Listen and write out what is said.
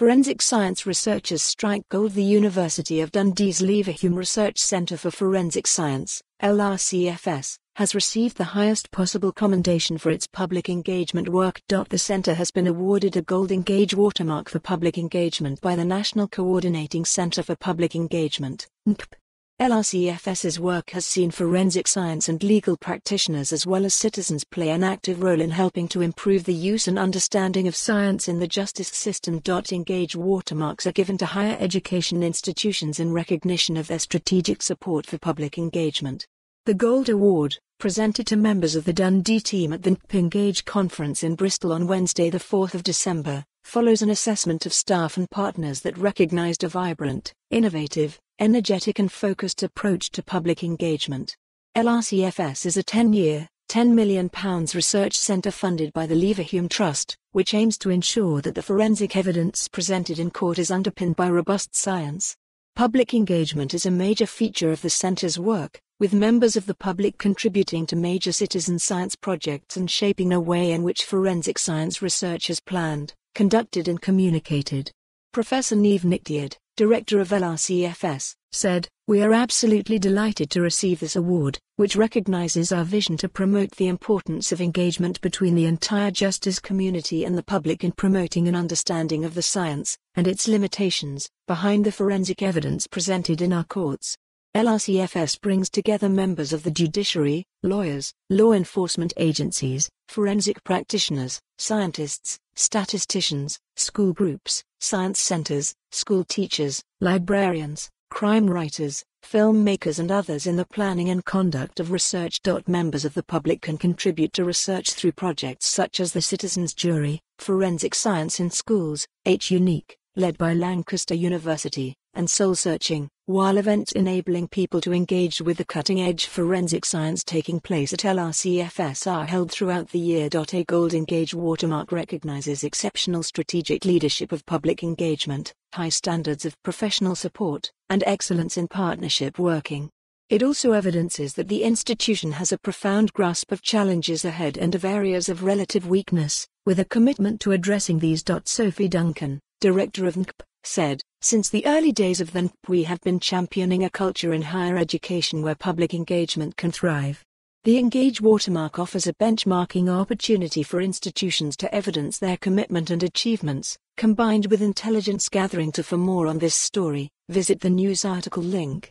Forensic science researchers strike gold. The University of Dundee's Leverhulme Research Centre for Forensic Science, LRCFS, has received the highest possible commendation for its public engagement work. The centre has been awarded a Gold Engage watermark for public engagement by the National Coordinating Centre for Public Engagement. NCP. LRCFS's work has seen forensic science and legal practitioners as well as citizens play an active role in helping to improve the use and understanding of science in the justice system. Engage watermarks are given to higher education institutions in recognition of their strategic support for public engagement. The Gold Award, presented to members of the Dundee team at the NP Engage conference in Bristol on Wednesday, 4 December, follows an assessment of staff and partners that recognized a vibrant, innovative, energetic and focused approach to public engagement. LRCFS is a 10-year, £10 million research centre funded by the Leverhulme Trust, which aims to ensure that the forensic evidence presented in court is underpinned by robust science. Public engagement is a major feature of the centre's work, with members of the public contributing to major citizen science projects and shaping a way in which forensic science research is planned conducted and communicated. Professor Neve Nikdiad, director of LRCFS, said, We are absolutely delighted to receive this award, which recognizes our vision to promote the importance of engagement between the entire justice community and the public in promoting an understanding of the science and its limitations behind the forensic evidence presented in our courts. LRCFS brings together members of the judiciary, lawyers, law enforcement agencies, forensic practitioners, scientists, statisticians, school groups, science centers, school teachers, librarians, crime writers, filmmakers and others in the planning and conduct of research. Members of the public can contribute to research through projects such as the Citizens Jury, Forensic Science in Schools, H Unique, led by Lancaster University and soul searching, while events enabling people to engage with the cutting edge forensic science taking place at LRCFS are held throughout the year. A Golden engage watermark recognizes exceptional strategic leadership of public engagement, high standards of professional support, and excellence in partnership working. It also evidences that the institution has a profound grasp of challenges ahead and of areas of relative weakness, with a commitment to addressing these. Sophie Duncan, Director of NCP, said, Since the early days of the we have been championing a culture in higher education where public engagement can thrive. The Engage watermark offers a benchmarking opportunity for institutions to evidence their commitment and achievements, combined with intelligence gathering. To for more on this story, visit the news article link.